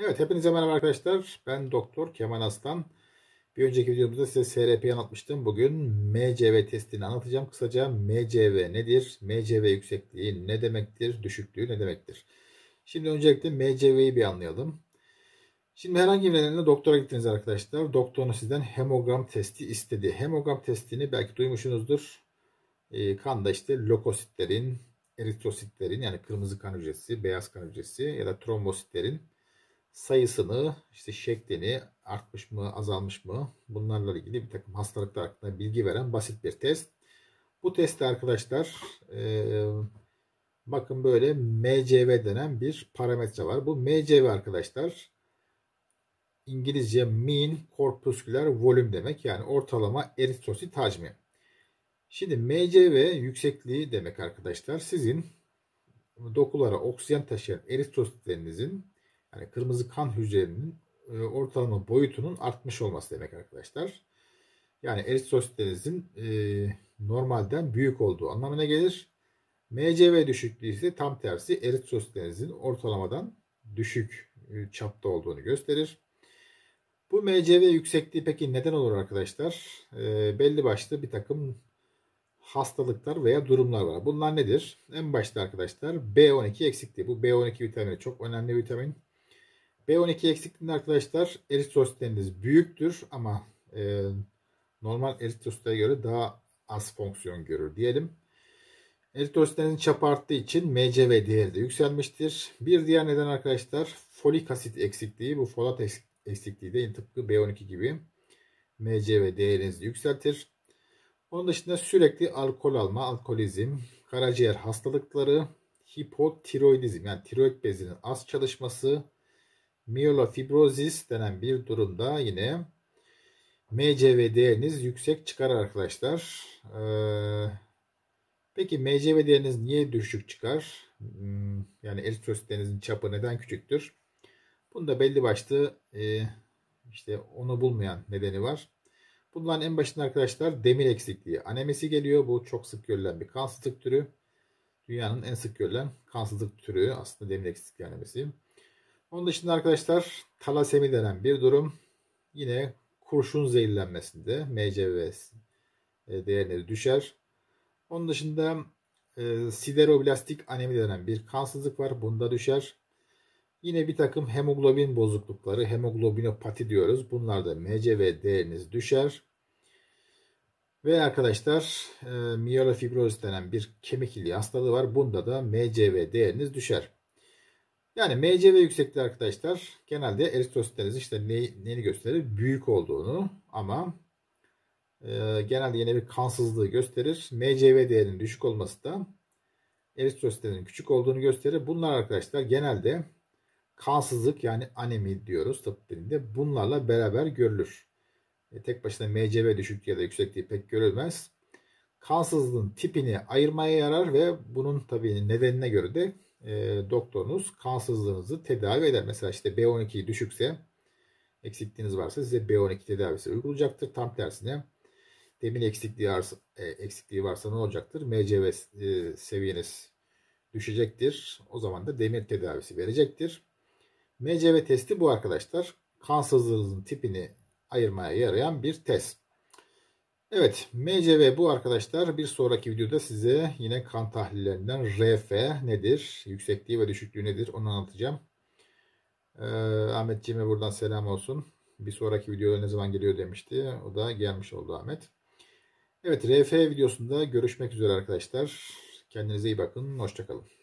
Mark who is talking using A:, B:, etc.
A: Evet hepinize merhaba arkadaşlar. Ben Doktor Kemal Aslan. Bir önceki videomuzda size SRP'yi anlatmıştım. Bugün MCV testini anlatacağım. Kısaca MCV nedir? MCV yüksekliği ne demektir? Düşüklüğü ne demektir? Şimdi öncelikle MCV'yi bir anlayalım. Şimdi herhangi bir nedenle doktora gittiniz arkadaşlar. Doktorunuz sizden hemogram testi istedi. Hemogram testini belki duymuşsunuzdur. E, kanda işte lokositlerin, eritrositlerin yani kırmızı kan hücresi, beyaz kan hücresi ya da trombositlerin sayısını, işte şeklini, artmış mı, azalmış mı bunlarla ilgili bir takım hastalıklar hakkında bilgi veren basit bir test. Bu testte arkadaşlar e, bakın böyle MCV denen bir parametre var. Bu MCV arkadaşlar İngilizce mean corpuscular volume demek. Yani ortalama eritrosit hacmi. Şimdi MCV yüksekliği demek arkadaşlar. Sizin dokulara oksijen taşıyan eritrositlerinizin yani kırmızı kan hücrelerinin e, ortalama boyutunun artmış olması demek arkadaşlar. Yani eritrositlerinizin e, normalden büyük olduğu anlamına gelir. MCV düşüklüğü ise tam tersi eritrositlerinizin ortalamadan düşük e, çapta olduğunu gösterir. Bu MCV yüksekliği peki neden olur arkadaşlar? E, belli başlı bir takım hastalıklar veya durumlar var. Bunlar nedir? En başta arkadaşlar B12 eksikliği. Bu B12 vitamini çok önemli bir vitamin. B12 eksikliğinde arkadaşlar eritrositleriniz büyüktür ama e, normal eritrositlere göre daha az fonksiyon görür diyelim. Eritrositlerin çap arttığı için MCV değeri de yükselmiştir. Bir diğer neden arkadaşlar folik asit eksikliği. Bu folat eksikliği de tıpkı B12 gibi MCV değerinizi yükseltir. Onun dışında sürekli alkol alma, alkolizm, karaciğer hastalıkları, hipotiroidizm yani tiroid bezinin az çalışması, Miyelofibroziz denen bir durumda yine MCV değeriniz yüksek çıkar arkadaşlar. Ee, peki MCV değeriniz niye düşük çıkar? Hmm, yani eritrositlerinizin çapı neden küçüktür? Bunda belli başlı e, işte onu bulmayan nedeni var. Bunların en başında arkadaşlar demir eksikliği. Anemisi geliyor. Bu çok sık görülen bir kansızlık türü. Dünyanın en sık görülen kansızlık türü aslında demir eksikliği anemisi. Onun dışında arkadaşlar talasemi denen bir durum yine kurşun zehirlenmesinde MCV e, değerleri düşer. Onun dışında e, sideroblastik anemi denen bir kansızlık var. Bunda düşer. Yine bir takım hemoglobin bozuklukları, hemoglobinopati diyoruz. Bunlarda MCV değeriniz düşer. Ve arkadaşlar e, miyelofibroz denen bir kemik iliği hastalığı var. Bunda da MCV değeriniz düşer. Yani MCV yüksekliği arkadaşlar genelde Aristoteles'in işte neyi, neyini gösterir? Büyük olduğunu ama e, genelde yine bir kansızlığı gösterir. MCV değerinin düşük olması da eritrositlerin küçük olduğunu gösterir. Bunlar arkadaşlar genelde kansızlık yani anemi diyoruz tıp dilinde. Bunlarla beraber görülür. E, tek başına MCV düşük ya da yüksekliği pek görülmez. Kansızlığın tipini ayırmaya yarar ve bunun tabii nedenine göre de e, doktorunuz kansızlığınızı tedavi eder. Mesela işte B12 düşükse eksikliğiniz varsa size B12 tedavisi uygulayacaktır. Tam tersine demir eksikliği, varsa, e, eksikliği varsa ne olacaktır? MCV e, seviyeniz düşecektir. O zaman da demir tedavisi verecektir. MCV testi bu arkadaşlar. Kansızlığınızın tipini ayırmaya yarayan bir test. Evet MCV bu arkadaşlar bir sonraki videoda size yine kan tahlillerinden RF nedir, yüksekliği ve düşüklüğü nedir onu anlatacağım. Ee, Ahmetciğime buradan selam olsun. Bir sonraki videoda ne zaman geliyor demişti. O da gelmiş oldu Ahmet. Evet RF videosunda görüşmek üzere arkadaşlar. Kendinize iyi bakın. Hoşçakalın.